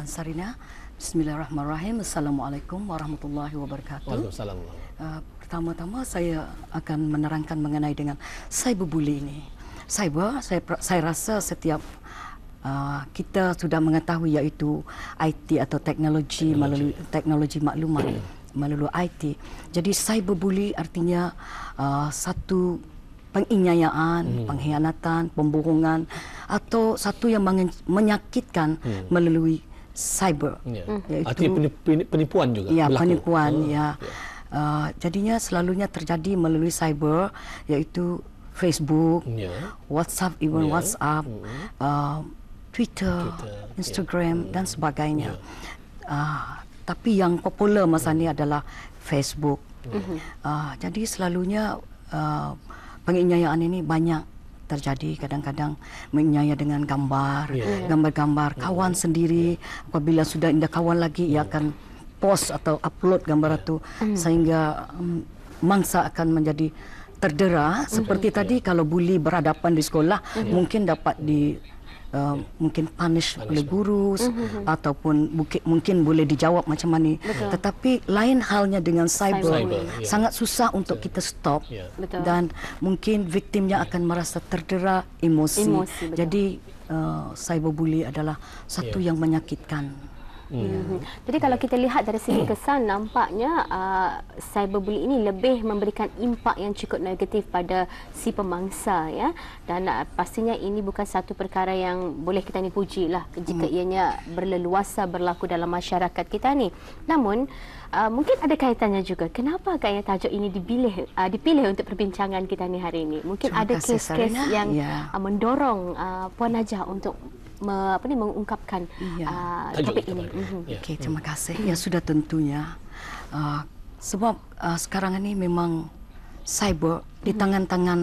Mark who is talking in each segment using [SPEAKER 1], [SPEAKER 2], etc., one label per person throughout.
[SPEAKER 1] dan Sarina. Bismillahirrahmanirrahim. Assalamualaikum warahmatullahi wabarakatuh. Waalaikumsalam. Uh, pertama-tama saya akan menerangkan mengenai dengan cyberbully ini. Cyber, saya, saya rasa setiap uh, kita sudah mengetahui iaitu IT atau teknologi, teknologi. melalui teknologi maklumat melalui IT. Jadi cyberbully artinya uh, satu penginayaan, hmm. pengkhianatan, pembohongan atau satu yang menyakitkan hmm. melalui cyber. Ya. Hmm. Artinya
[SPEAKER 2] penipuan juga ya, berlaku. Penipuan, oh. Ya,
[SPEAKER 1] penipuan. Ya. Uh, jadinya selalunya terjadi melalui cyber, yaitu Facebook, ya. WhatsApp, even ya. WhatsApp, hmm. uh, Twitter, Twitter, ya. Instagram ya. hmm. dan sebagainya. Ya. Uh, tapi yang popular masa ini adalah Facebook. Ya. Uh, jadi selalunya uh, penganiayaan ini banyak terjadi kadang-kadang menyaya dengan gambar ya, ya. gambar-gambar yeah. kawan yeah. sendiri apabila sudah tidak kawan lagi yeah. ia ya. akan post atau upload gambar yeah. itu hmm. mm. sehingga um, mangsa akan menjadi terdera mm. seperti mm. tadi yeah. kalau buli berhadapan di sekolah yeah. mungkin dapat di uh, eh, yeah. mungkin punish, punish oleh guru mm-hmm. ataupun mungkin, mungkin boleh dijawab macam mana Betul. tetapi lain halnya dengan cyber, cyber sangat susah untuk so, kita stop yeah. dan mungkin victimnya yeah. akan merasa terdera emosi, emosi jadi uh, eh, cyber bully adalah satu yeah. yang menyakitkan Hmm. Mhm.
[SPEAKER 3] Jadi kalau kita lihat dari segi kesan nampaknya uh, cyberbullying ini lebih memberikan impak yang cukup negatif pada si pemangsa ya dan uh, pastinya ini bukan satu perkara yang boleh kita dipuji lah jika hmm. ianya berleluasa berlaku dalam masyarakat kita ni. Namun uh, mungkin ada kaitannya juga kenapa kaya tajuk ini dipilih uh, dipilih untuk perbincangan kita ni hari ini. Mungkin Terima ada kes-kes yang ya. uh, mendorong uh, puan Najah untuk me, apa ni mengungkapkan ya. uh, topik Tajuk ini. Mhm. Ya. Okey, terima hmm. kasih. Ya
[SPEAKER 1] sudah tentunya. Uh, sebab uh, sekarang ini memang cyber di mhm. tangan-tangan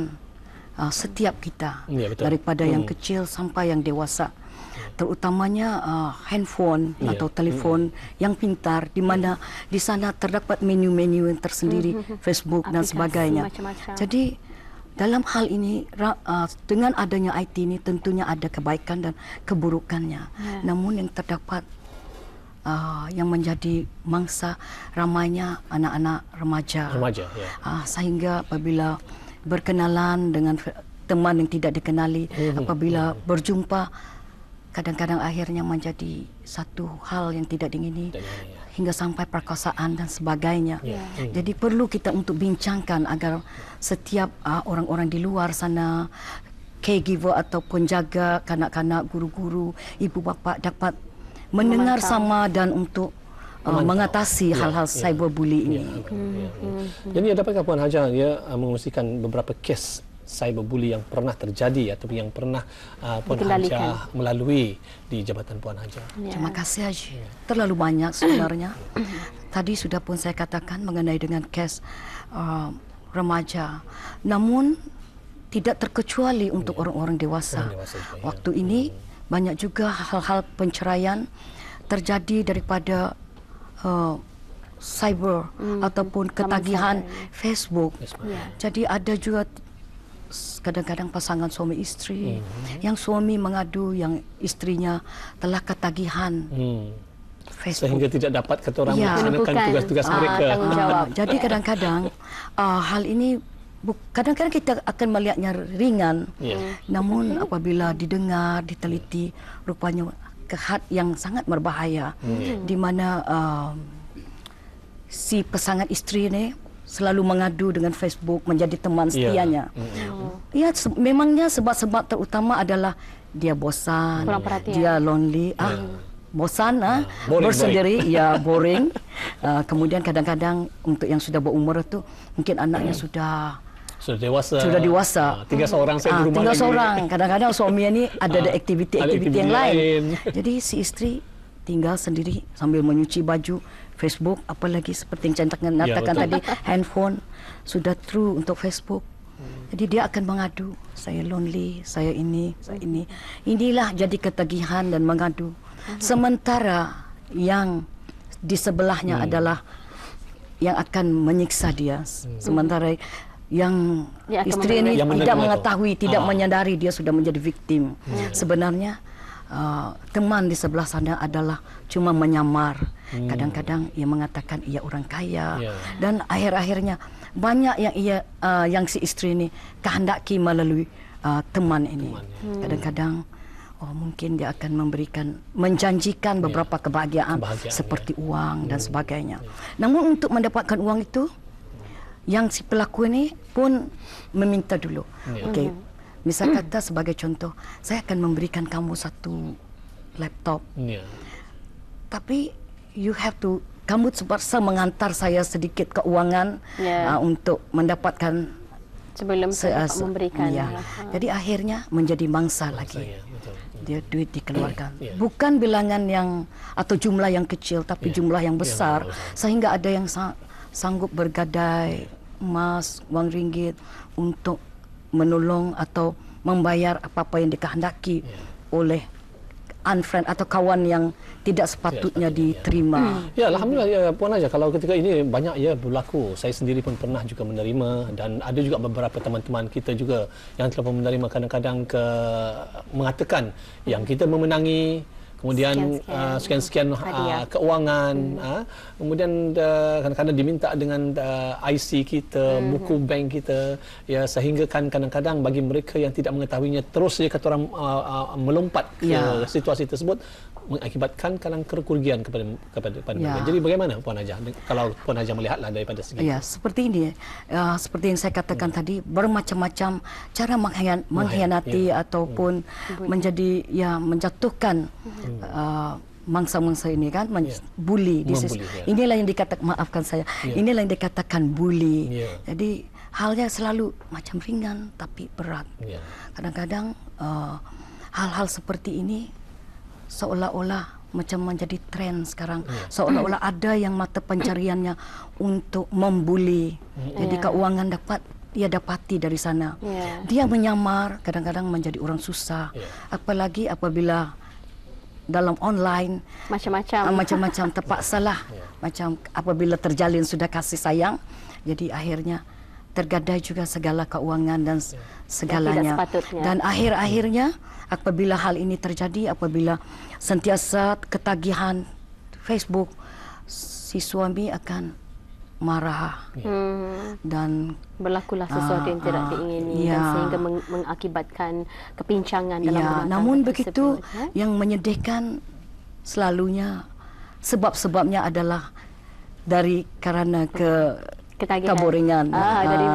[SPEAKER 1] uh, setiap kita ya, betul. daripada hmm. yang kecil sampai yang dewasa. Ya. Terutamanya uh, handphone yeah. atau telefon mm. yang pintar di mana mm. di sana terdapat menu-menu yang tersendiri, mm. Facebook Aplikasi, dan sebagainya. Macam-macam. Jadi dalam hal ini uh, dengan adanya IT ini tentunya ada kebaikan dan keburukannya. Ya. Namun yang terdapat Uh, yang menjadi mangsa ramainya anak-anak remaja. Remaja, ya. Uh, sehingga apabila berkenalan dengan teman yang tidak dikenali, mm-hmm. apabila mm-hmm. berjumpa, kadang-kadang akhirnya menjadi satu hal yang tidak diingini. Tidak ya hingga sampai perkosaan dan sebagainya. Yeah. Mm. Ya. Jadi perlu kita untuk bincangkan agar setiap uh, orang-orang di luar sana caregiver atau penjaga, kanak-kanak, guru-guru, ibu bapa dapat mendengar Memantau. sama dan untuk
[SPEAKER 3] uh, mengatasi ya, hal-hal yeah. cyberbully yeah. ini. Yeah. Mm-hmm.
[SPEAKER 1] Ya, Jadi
[SPEAKER 2] dapatkah Puan Hajar ya ah, mengusikan beberapa kes cyberbully yang pernah terjadi atau yang pernah uh, Puan Haja melalui di Jabatan Puan Haja.
[SPEAKER 1] Ya. Terima kasih Haji. Terlalu banyak sebenarnya. Tadi sudah pun saya katakan mengenai dengan kes uh, remaja. Namun tidak terkecuali untuk iya. orang-orang ya. dewasa. Orang dewasa juga, iya. Waktu ya. ini hmm. banyak juga hal-hal penceraian terjadi daripada uh, cyber hmm. ataupun ketagihan iya. Facebook. Jadi ada juga kadang-kadang pasangan suami istri mm-hmm. yang suami mengadu yang istrinya telah ketagihan
[SPEAKER 2] mm. Facebook. sehingga tidak dapat kata orang ya, melaksanakan tugas-tugas uh, mereka jadi
[SPEAKER 1] kadang-kadang uh, hal ini kadang-kadang kita akan melihatnya ringan yeah. namun apabila didengar diteliti rupanya kehat yang sangat berbahaya mm. di mana uh, si pasangan istri ini selalu mengadu dengan Facebook menjadi teman ya. setianya. Mm, mm, mm. Ya, ya memangnya sebab-sebab terutama adalah dia bosan, dia lonely, yeah. ah, ya. bosan, ah, ya. boring, bersendiri, boring. ya boring. uh, kemudian kadang-kadang untuk yang sudah berumur itu mungkin anaknya mm. sudah
[SPEAKER 2] sudah dewasa. Sudah dewasa. Ah, tinggal seorang saya ah, di rumah. Tinggal lagi. seorang.
[SPEAKER 1] Kadang-kadang suami ini ada ah, aktiviti-aktiviti yang lain. lain. Jadi si istri tinggal sendiri sambil menyuci baju, Facebook apalagi seperti yang saya katakan ya, tadi handphone sudah true untuk Facebook jadi dia akan mengadu saya lonely saya ini saya ini inilah jadi ketagihan dan mengadu sementara yang di sebelahnya hmm. adalah yang akan menyiksa dia hmm. sementara yang ya, istri ini yang tidak mengetahui tidak ah. menyadari dia sudah menjadi victim hmm. sebenarnya uh, teman di sebelah sana adalah cuma menyamar Hmm. kadang-kadang hmm. ia mengatakan ia orang kaya yeah. dan akhir-akhirnya banyak yang ia uh, yang si isteri ini kehendaki melalui uh, teman ini ya. hmm. kadang-kadang oh mungkin dia akan memberikan menjanjikan ya. beberapa yeah. kebahagiaan, kebahagiaan seperti yeah. uang dan hmm. sebagainya yeah. namun untuk mendapatkan uang itu yang si pelaku ini pun meminta dulu yeah. okey hmm Misal kata sebagai contoh, saya akan memberikan kamu satu laptop. Yeah. Tapi you have to kamu sempat mengantar saya sedikit keuangan yeah. uh, untuk mendapatkan sebelum se memberikan. Iya. Jadi akhirnya menjadi mangsa, lagi. Ya, Dia duit dikeluarkan. Yeah. Bukan bilangan yang atau jumlah yang kecil tapi yeah. jumlah yang iya, besar yeah, sehingga ada yang sa sanggup bergadai yeah. emas, uang ringgit untuk menolong atau membayar apa-apa yang dikehendaki yeah. oleh unfriend atau kawan yang tidak sepatutnya, diterima.
[SPEAKER 2] Ya. ya, alhamdulillah ya puan aja kalau ketika ini banyak ya berlaku. Saya sendiri pun pernah juga menerima dan ada juga beberapa teman-teman kita juga yang telah menerima kadang-kadang ke mengatakan yang kita memenangi kemudian sekian-sekian uh, uh, keuangan hmm. uh, kemudian uh, kadang-kadang diminta dengan uh, IC kita hmm. buku bank kita ya sehingga kan kadang-kadang bagi mereka yang tidak mengetahuinya terus saja kata orang uh, uh, melompat ke yeah. situasi tersebut mengakibatkan kalang kerugian kepada kepada kepada ya. Jadi bagaimana Puan Najah kalau Puan Najah melihatlah daripada segi Ya, seperti
[SPEAKER 1] ini. Ya, seperti yang saya katakan ya. tadi bermacam-macam cara menghian, mengkhianati ya. ataupun ya. menjadi ya menjatuhkan ya. Uh, mangsa-mangsa ini kan yeah. bully this is. Ya. Inilah yang dikatakan maafkan saya. Ya. Inilah yang dikatakan bully. Ya. Jadi halnya selalu macam ringan tapi berat. Ya. Kadang-kadang uh, hal-hal seperti ini seolah-olah macam menjadi trend sekarang yeah. seolah-olah ada yang mata pencariannya untuk membuli jadi keuangan dapat dia dapati dari sana yeah. dia menyamar kadang-kadang menjadi orang susah yeah. apalagi apabila dalam online macam-macam uh, macam-macam terpaksalah yeah. macam apabila terjalin sudah kasih sayang jadi akhirnya tergadai juga segala keuangan dan ya. segalanya. Dan, dan akhir-akhirnya apabila hal ini terjadi, apabila sentiasa ketagihan Facebook, si suami akan marah
[SPEAKER 3] ya. hmm. dan berlakulah sesuatu yang ah, tidak ah, diingini ya. dan sehingga mengakibatkan kepincangan dalam ya. rumah tangga.
[SPEAKER 1] Namun begitu ha?
[SPEAKER 3] yang menyedihkan selalunya
[SPEAKER 1] sebab-sebabnya adalah dari kerana ke ketagihan.
[SPEAKER 3] Keburingan. Ah, ah. Jadi,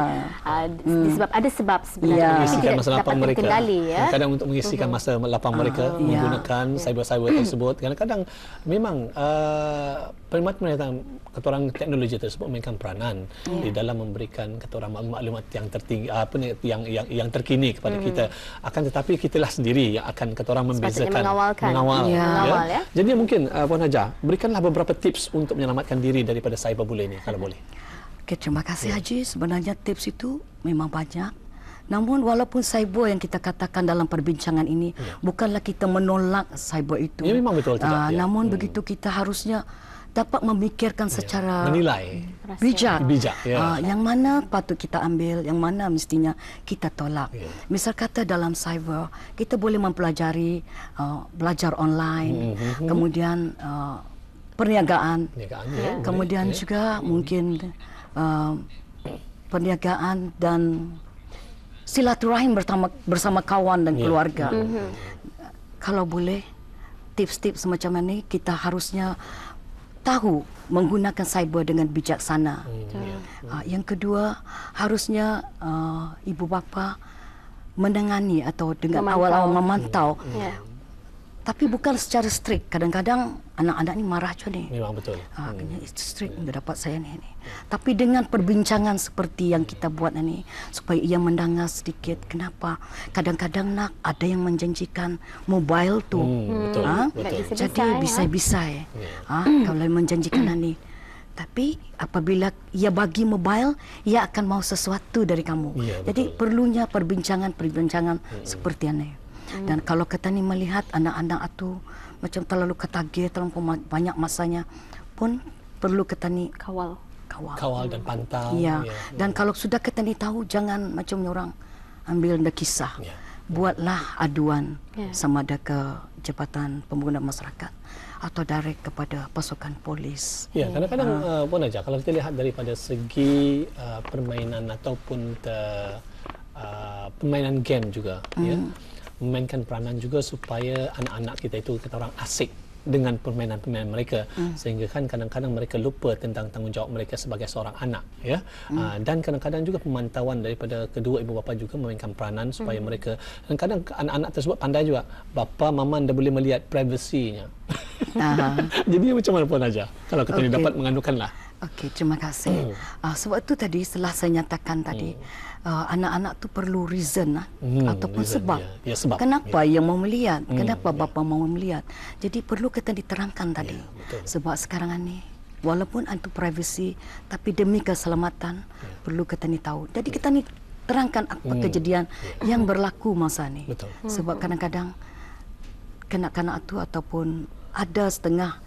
[SPEAKER 3] ah, hmm. sebab ada sebab sebenarnya. Ya. Mengisikan masa lapang mereka. Kendali, ya? Kadang untuk mengisikan masa
[SPEAKER 2] lapang mereka ah, ya. menggunakan ya. cyber-cyber tersebut. Kadang-kadang memang uh, perkhidmatan perkhidmatan orang teknologi tersebut memainkan peranan yeah. di dalam memberikan orang maklumat yang tertinggi apa ni yang yang yang terkini kepada mm. kita akan tetapi kita lah sendiri yang akan orang membezakan mengawalkan. mengawal, yeah. Ya. mengawal yeah. ya jadi mungkin uh, puan Haja berikanlah beberapa tips untuk menyelamatkan diri daripada cyberbullying ini kalau boleh
[SPEAKER 1] Okay, terima kasih ya. Haji. Sebenarnya tips itu memang banyak. Namun walaupun cyber yang kita katakan dalam perbincangan ini ya. bukanlah kita menolak cyber itu. Ya, memang betul. uh, ya. Namun hmm. begitu kita harusnya dapat memikirkan ya. secara menilai bijak. bijak ya. uh, yang mana patut kita ambil, yang mana mestinya kita tolak. Ya. Misal kata dalam cyber kita boleh mempelajari uh, belajar online, hmm. hmm, hmm. kemudian uh, perniagaan, perniagaan ya, kemudian boleh. Ya. juga ya. mungkin uh, perniagaan dan silaturahim bersama, bersama kawan dan ya. keluarga. Yeah. Mm-hmm. Kalau boleh, tips-tips semacam ini kita harusnya tahu menggunakan cyber dengan bijaksana.
[SPEAKER 3] Yeah. Mm-hmm.
[SPEAKER 1] Uh, yang kedua, harusnya uh, ibu bapa menangani atau dengan awal-awal memantau. Awal ya. memantau yeah tapi bukan secara strict. Kadang-kadang anak-anak ini marah je nih. Memang betul. Ah, hmm. kena hmm. strict untuk dapat saya nih ni. Tapi dengan perbincangan seperti yang kita buat ni, supaya ia mendengar sedikit kenapa kadang-kadang nak ada yang menjanjikan mobile tu. Hmm, betul, ah, betul. Jadi bisa-bisa. Ya. Hmm. Ah, kalau menjanjikan ni. Tapi apabila ia bagi mobile, ia akan mau sesuatu dari kamu. Ya, Jadi perlunya perbincangan-perbincangan hmm. seperti ini. Hmm. Dan kalau kita ni melihat anak-anak itu macam terlalu ketagih, terlalu banyak masanya pun perlu kita ni kawal. Kawal. Kawal dan
[SPEAKER 2] pantau. Ya. Yeah.
[SPEAKER 1] Dan kalau sudah kita ni tahu jangan macam orang ambil dah kisah. Yeah. Buatlah aduan yeah. sama ada ke Jabatan Pembangunan Masyarakat atau direct kepada pasukan polis. Ya, kadang-kadang uh,
[SPEAKER 2] uh, pun aja kalau kita lihat daripada segi uh, permainan ataupun the, uh, eh, permainan game juga, mm. ya. Hmm memainkan peranan juga supaya anak-anak kita itu kita orang asik dengan permainan-permainan mereka hmm. sehingga kan kadang-kadang mereka lupa tentang tanggungjawab mereka sebagai seorang anak ya hmm. uh, dan kadang-kadang juga pemantauan daripada kedua ibu bapa juga memainkan peranan supaya hmm. mereka dan kadang anak-anak tersebut pandai juga bapa mama anda boleh melihat privasinya jadi macam mana pun aja kalau kita okay. dapat mengandungkanlah
[SPEAKER 1] Okey, terima kasih. Mm. Uh, sebab tu tadi setelah saya nyatakan tadi, mm. uh, anak-anak tu perlu reason lah mm, ataupun reason, sebab. Yeah. Yeah, sebab. Kenapa yeah. yang mau melihat? Mm, Kenapa yeah. bapa mau melihat? Jadi perlu kita diterangkan tadi. Yeah, ya, Sebab sekarang ini walaupun antu privacy tapi demi keselamatan yeah. perlu kita ni tahu. Jadi yeah. kita ni terangkan apa mm. kejadian yeah. yang berlaku masa ni. Betul. Sebab hmm. kadang-kadang kanak-kanak tu ataupun ada setengah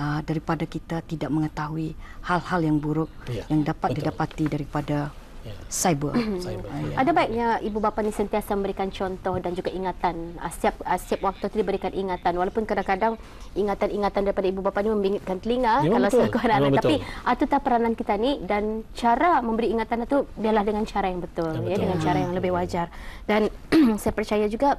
[SPEAKER 1] uh, daripada kita tidak mengetahui hal-hal yang buruk ya. yang dapat Betul. didapati daripada ya. cyber. cyber. Ya.
[SPEAKER 3] Ada baiknya ibu bapa ni sentiasa memberikan contoh dan juga ingatan. Uh, ah, siap uh, ah, siap waktu itu diberikan ingatan walaupun kadang-kadang ingatan-ingatan daripada ibu bapa ni membingitkan telinga ya, kalau sekolah anak ya, tapi itu ah, tak peranan kita ni dan cara memberi ingatan itu biarlah dengan cara yang betul ya, ya betul. ya dengan cara yang lebih hmm. wajar dan saya percaya juga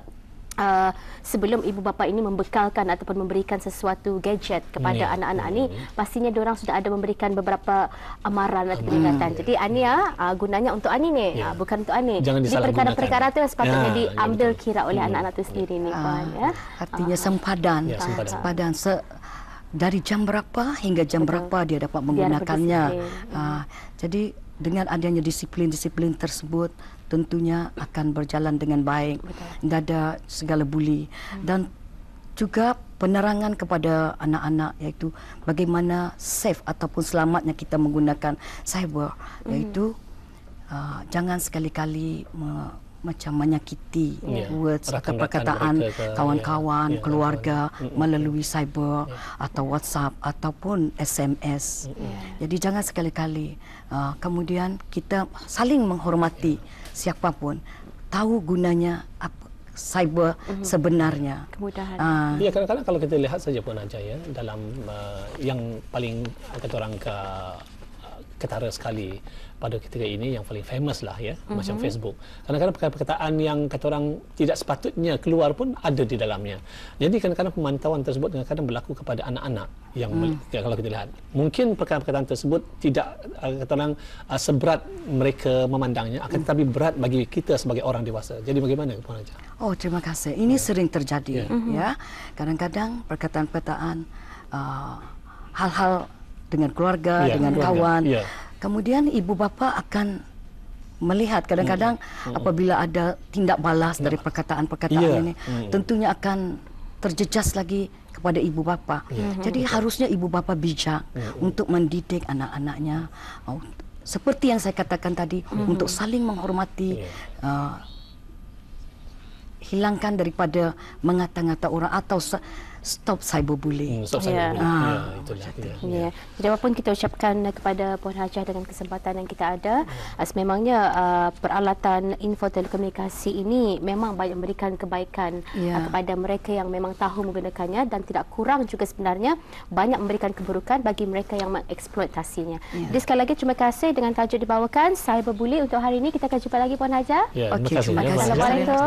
[SPEAKER 3] Uh, sebelum ibu bapa ini membekalkan ataupun memberikan sesuatu gadget kepada yeah. Hmm. anak-anak ini hmm. pastinya orang sudah ada memberikan beberapa amaran atau hmm. peringatan. Yeah. Jadi Ania ya. uh, gunanya untuk Ani ni, yeah. uh, bukan untuk Ani. Jadi perkara-perkara itu sepatutnya yeah. Ya, diambil yeah, kira oleh yeah. anak-anak itu sendiri yeah. ni ah, Puan ya. artinya uh. sempadan. Yeah, sempadan. Sempadan se
[SPEAKER 1] dari jam berapa hingga jam Betul. berapa dia dapat menggunakannya. Uh, jadi dengan adanya disiplin-disiplin tersebut tentunya akan berjalan dengan baik tidak ada segala buli hmm. dan juga penerangan kepada anak-anak iaitu bagaimana safe ataupun selamatnya kita menggunakan cyber hmm. iaitu mm. uh, jangan sekali-kali macam menyakiti yeah. words atau perkataan kawan-kawan yeah. Ya, keluarga yeah. melalui cyber yeah. atau WhatsApp ataupun SMS. Yeah. Jadi jangan sekali-kali uh, kemudian kita saling menghormati yeah. siapapun tahu gunanya apa cyber mm-hmm. sebenarnya. Kemudahan. Uh, ya
[SPEAKER 2] kadang-kadang kalau kita lihat saja pun aja ya dalam uh, yang paling kata orang ke, uh, ketara sekali pada ketika ini yang paling famous lah ya mm-hmm. macam Facebook. Kadang-kadang perkataan yang kata orang tidak sepatutnya keluar pun ada di dalamnya. Jadi kadang-kadang pemantauan tersebut kadang-kadang berlaku kepada anak-anak yang mm. mel- kalau kita lihat mungkin perkataan-perkataan tersebut tidak eh, kata orang uh, eh, seberat mereka memandangnya akan tetapi berat bagi kita sebagai orang dewasa. Jadi bagaimana Puan Raja?
[SPEAKER 1] Oh, terima kasih. Ini yeah. sering terjadi yeah. mm-hmm. ya. ya. Mhm. Kadang-kadang perkataan-perkataan uh, hal-hal dengan keluarga, yeah, dengan keluarga. kawan yeah kemudian ibu bapa akan melihat kadang-kadang hmm. Hmm. apabila ada tindak balas dari perkataan-perkataan yeah. ini hmm. tentunya akan terjejas lagi kepada ibu bapa. Yeah. Jadi Betul. harusnya ibu bapa bijak yeah. untuk mendidik anak-anaknya oh, seperti yang saya katakan tadi mm-hmm. untuk saling menghormati yeah. uh, hilangkan daripada mengata-ngata orang atau stop cyberbullying. Hmm, stop ya. cyberbullying. Yeah. Ah. Ya,
[SPEAKER 3] itulah. Ya. Yeah. Yeah. Jadi apapun kita ucapkan kepada Puan Hajah dengan kesempatan yang kita ada, yeah. Hmm. Uh, sememangnya uh, peralatan info telekomunikasi ini memang banyak memberikan kebaikan yeah. uh, kepada mereka yang memang tahu menggunakannya dan tidak kurang juga sebenarnya banyak memberikan keburukan bagi mereka yang mengeksploitasinya. Yeah. Jadi sekali lagi terima kasih dengan tajuk dibawakan cyberbullying untuk hari ini kita akan jumpa lagi Puan Hajah.
[SPEAKER 1] Yeah, okay. Terima kasih. Terima ya, kasih. Terima kasih.